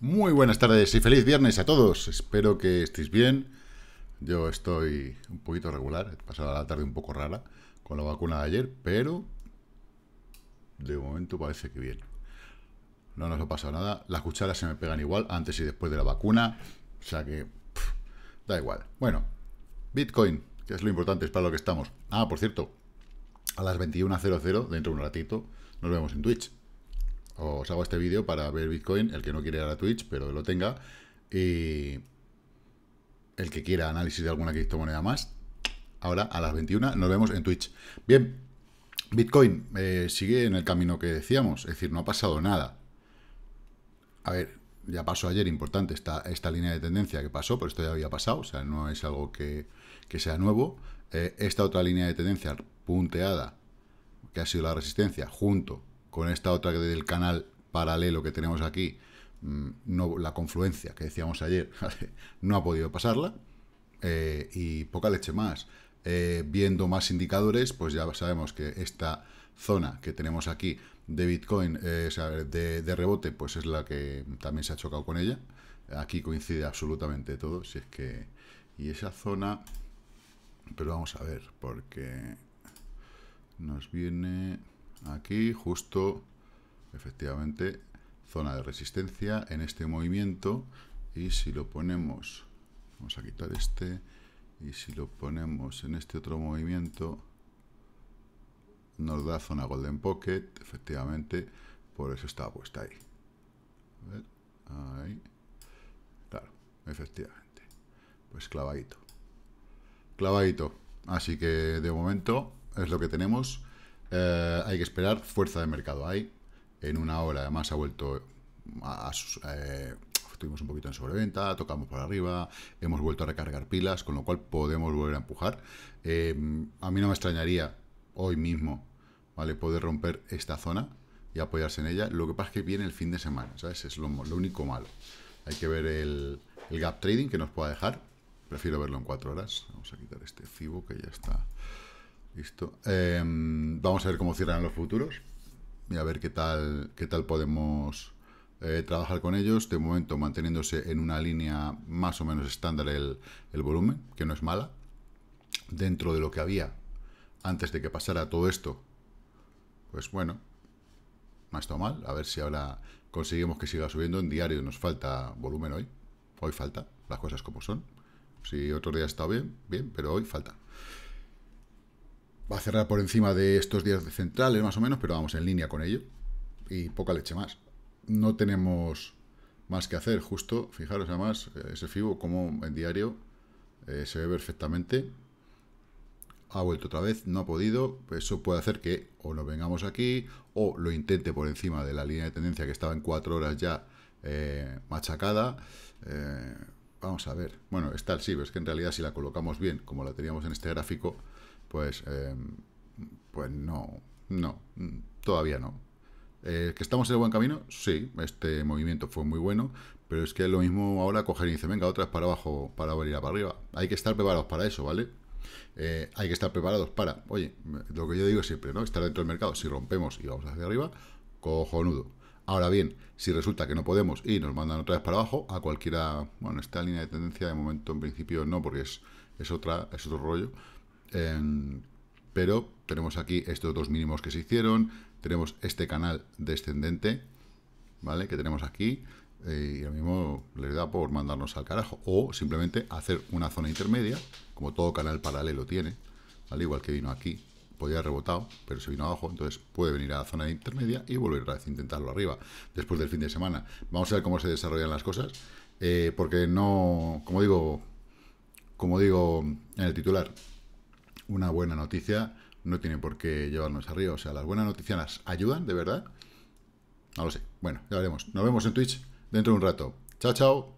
Muy buenas tardes y feliz viernes a todos. Espero que estéis bien. Yo estoy un poquito regular, he pasado la tarde un poco rara con la vacuna de ayer, pero de momento parece que bien no nos ha pasado nada. Las cucharas se me pegan igual antes y después de la vacuna. O sea que da igual. Bueno, Bitcoin, que es lo importante, es para lo que estamos. Ah, por cierto, a las 21.00, dentro de un ratito, nos vemos en Twitch. Os hago este vídeo para ver Bitcoin, el que no quiere ir a Twitch, pero lo tenga. Y el que quiera análisis de alguna criptomoneda más, ahora a las 21 nos vemos en Twitch. Bien, Bitcoin eh, sigue en el camino que decíamos, es decir, no ha pasado nada a ver, ya pasó ayer, importante, esta, esta línea de tendencia que pasó, pero esto ya había pasado, o sea, no es algo que, sea nuevo. Eh, esta otra línea de tendencia punteada, que ha sido la resistencia, junto con esta otra del canal paralelo que tenemos aquí, mm, no, la confluencia que decíamos ayer, no ha podido pasarla, eh, y poca leche más. Eh, viendo más indicadores, pues ya sabemos que esta zona que tenemos aquí de Bitcoin, eh, de, de, rebote, pues es la que también se ha chocado con ella. Aquí coincide absolutamente todo, si es que... Y esa zona... Pero vamos a ver, porque nos viene aquí justo, efectivamente, zona de resistencia en este movimiento. Y si lo ponemos... Vamos a quitar este y si lo ponemos en este otro movimiento nos da zona golden pocket efectivamente por eso está puesta ahí ahí claro, efectivamente pues clavadito clavadito así que de momento es lo que tenemos eh, hay que esperar fuerza de mercado ahí en una hora además ha vuelto a, eh, estuvimos un poquito en sobreventa, tocamos por arriba, hemos vuelto a recargar pilas, con lo cual podemos volver a empujar. Em, a mí no me extrañaría hoy mismo, ¿vale? Poder romper esta zona y apoyarse en ella. Lo que pasa es que viene el fin de semana, ¿sabes? Es lo, único malo. Hay que ver el, el gap trading que nos pueda dejar. Prefiero verlo en cuatro horas. Vamos a quitar este cibo que ya está listo. Em, vamos a ver cómo cierran los futuros y a ver qué tal, qué tal podemos eh, trabajar con ellos, de momento manteniéndose en una línea más o menos estándar el, volumen, que no es mala, dentro de lo que había antes de que pasara todo esto, pues bueno, no ha estado mal, a ver si ahora conseguimos que siga subiendo, en diario nos falta volumen hoy, hoy falta, las cosas como son, si otro día ha estado bien, bien, pero hoy falta. Va a cerrar por encima de estos días de centrales más o menos, pero vamos en línea con ello y poca leche más no tenemos más que hacer, justo, fijaros además, ese FIBO como en diario eh, se ve perfectamente, ha vuelto otra vez, no ha podido, eso puede hacer que o no vengamos aquí, o lo intente por encima de la línea de tendencia que estaba en cuatro horas ya eh, machacada, eh, vamos a ver, bueno, está el sí, pero es que en realidad si la colocamos bien, como la teníamos en este gráfico, pues, pues no, no, todavía no, eh, ¿Que estamos en el buen camino? Sí, este movimiento fue muy bueno, pero es que es lo mismo ahora coger y dice, venga, otra vez para abajo, para a para arriba. Hay que estar preparados para eso, ¿vale? Eh, hay que estar preparados para, oye, lo que yo digo siempre, ¿no? Estar dentro del mercado, si rompemos y vamos hacia arriba, cojonudo. Ahora bien, si resulta que no podemos y nos mandan otra vez para abajo, a cualquiera, bueno, esta línea de tendencia de momento en principio no, porque es, es otra, es otro rollo. Em, pero tenemos aquí estos dos mínimos que se hicieron, tenemos este canal descendente, ¿vale? Que tenemos aquí, eh, y ahora mismo les da por mandarnos al carajo, o simplemente hacer una zona intermedia, como todo canal paralelo tiene, ...al Igual que vino aquí, podía haber rebotado, pero se vino abajo, entonces puede venir a la zona intermedia y volver a intentarlo arriba, después del fin de semana. Vamos a ver cómo se desarrollan las cosas, eh, porque no, como digo, como digo en el titular, una buena noticia no tiene por qué llevarnos arriba. O sea, las buenas noticias ayudan, de verdad. No lo sé. Bueno, ya veremos. Nos vemos en Twitch dentro de un rato. Chao, chao.